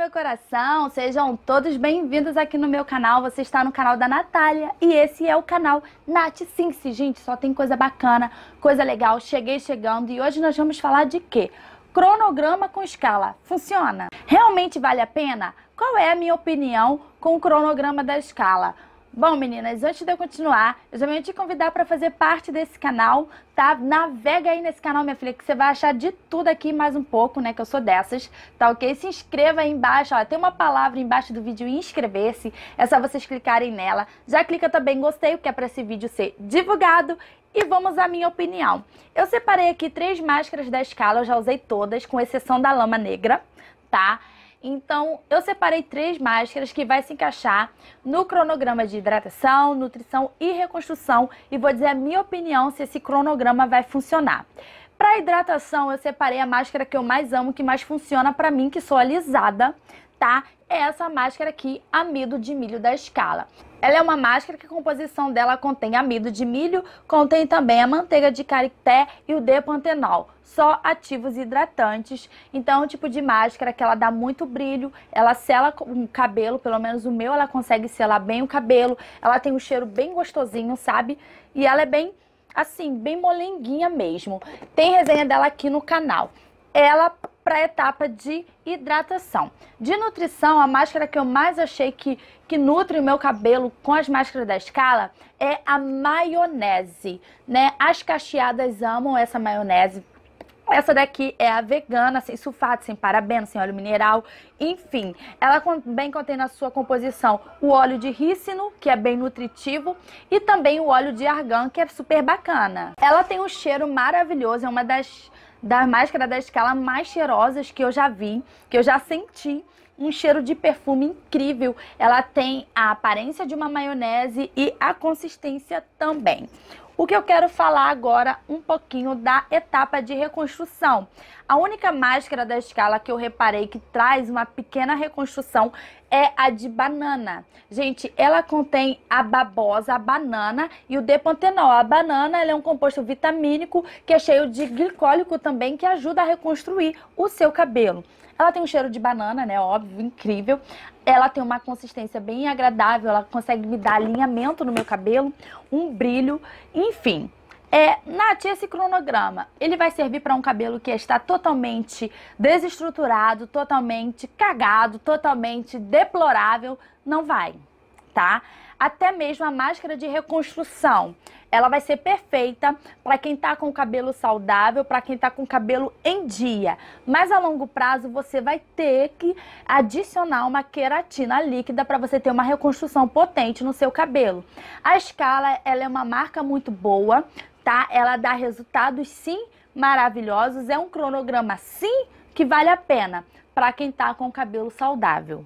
meu coração, sejam todos bem-vindos aqui no meu canal. Você está no canal da Natália e esse é o canal Nath Sinse. Gente, só tem coisa bacana, coisa legal. Cheguei chegando e hoje nós vamos falar de quê? Cronograma com escala. Funciona? Realmente vale a pena? Qual é a minha opinião com o cronograma da escala? Bom, meninas, antes de eu continuar, eu já venho te convidar para fazer parte desse canal, tá? Navega aí nesse canal, minha filha, que você vai achar de tudo aqui mais um pouco, né? Que eu sou dessas, tá ok? Se inscreva aí embaixo, ó, tem uma palavra embaixo do vídeo inscrever-se, é só vocês clicarem nela. Já clica também gostei, que é para esse vídeo ser divulgado e vamos à minha opinião. Eu separei aqui três máscaras da escala, eu já usei todas, com exceção da lama negra, tá? Então, eu separei três máscaras que vai se encaixar no cronograma de hidratação, nutrição e reconstrução e vou dizer a minha opinião se esse cronograma vai funcionar. Para hidratação, eu separei a máscara que eu mais amo, que mais funciona para mim, que sou alisada, imitar é essa máscara aqui, amido de milho da escala. Ela é uma máscara que a composição dela contém amido de milho, contém também a manteiga de carité e o depantenol, só ativos hidratantes. Então, é um tipo de máscara que ela dá muito brilho, ela sela o cabelo, pelo menos o meu, ela consegue selar bem o cabelo. Ela tem um cheiro bem gostosinho, sabe? E ela é bem assim, bem molenguinha mesmo. Tem resenha dela aqui no canal. Ela para a etapa de hidratação. De nutrição, a máscara que eu mais achei que, que nutre o meu cabelo com as máscaras da escala é a maionese, né? As cacheadas amam essa maionese. Essa daqui é a vegana, sem sulfato, sem parabeno, sem óleo mineral, enfim. Ela também contém na sua composição o óleo de rícino, que é bem nutritivo, e também o óleo de argan, que é super bacana. Ela tem um cheiro maravilhoso, é uma das das máscaras da escala mais cheirosas que eu já vi, que eu já senti. Um cheiro de perfume incrível. Ela tem a aparência de uma maionese e a consistência também. O que eu quero falar agora um pouquinho da etapa de reconstrução. A única máscara da escala que eu reparei que traz uma pequena reconstrução é a de banana. Gente, ela contém a babosa, a banana e o depantenol. A banana é um composto vitamínico que é cheio de glicólico também, que ajuda a reconstruir o seu cabelo. Ela tem um cheiro de banana, né? Óbvio, incrível ela tem uma consistência bem agradável, ela consegue me dar alinhamento no meu cabelo, um brilho, enfim. É, Nath, esse cronograma, ele vai servir para um cabelo que está totalmente desestruturado, totalmente cagado, totalmente deplorável? Não vai tá? Até mesmo a máscara de reconstrução. Ela vai ser perfeita para quem tá com cabelo saudável, para quem tá com cabelo em dia. Mas a longo prazo você vai ter que adicionar uma queratina líquida para você ter uma reconstrução potente no seu cabelo. A Escala, ela é uma marca muito boa, tá? Ela dá resultados sim maravilhosos, é um cronograma sim que vale a pena para quem tá com cabelo saudável.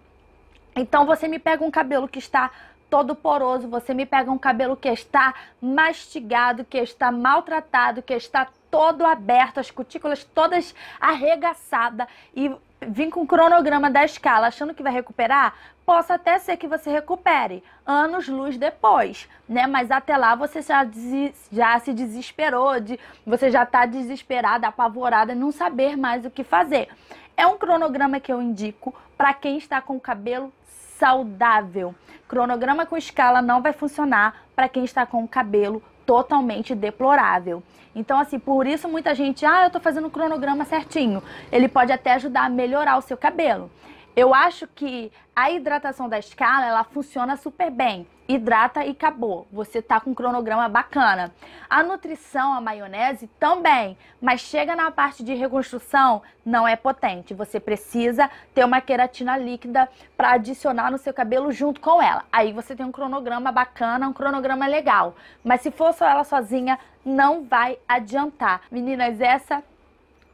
Então você me pega um cabelo que está todo poroso, você me pega um cabelo que está mastigado, que está maltratado, que está todo aberto, as cutículas todas arregaçada e vim com o cronograma da escala achando que vai recuperar, possa até ser que você recupere anos luz depois, né? Mas até lá você já, já se desesperou, de, você já está desesperada, apavorada, não saber mais o que fazer. É um cronograma que eu indico para quem está com o cabelo saudável. Cronograma com escala não vai funcionar para quem está com o cabelo totalmente deplorável. Então, assim, por isso muita gente, ah, eu tô fazendo o um cronograma certinho. Ele pode até ajudar a melhorar o seu cabelo. Eu acho que a hidratação da escala, ela funciona super bem hidrata e acabou. Você tá com um cronograma bacana. A nutrição, a maionese também, mas chega na parte de reconstrução, não é potente. Você precisa ter uma queratina líquida para adicionar no seu cabelo junto com ela. Aí você tem um cronograma bacana, um cronograma legal. Mas se for só ela sozinha, não vai adiantar. Meninas, essa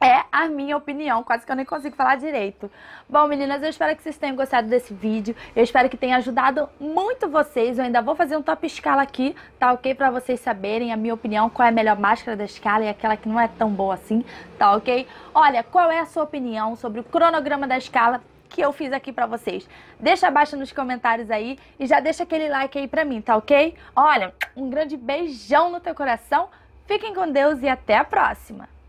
é a minha opinião, quase que eu nem consigo falar direito. Bom, meninas, eu espero que vocês tenham gostado desse vídeo. Eu espero que tenha ajudado muito vocês. Eu ainda vou fazer um top escala aqui, tá ok? Pra vocês saberem a minha opinião, qual é a melhor máscara da escala e aquela que não é tão boa assim, tá ok? Olha, qual é a sua opinião sobre o cronograma da escala? que eu fiz aqui pra vocês. Deixa abaixo nos comentários aí e já deixa aquele like aí pra mim, tá ok? Olha, um grande beijão no teu coração, fiquem com Deus e até a próxima!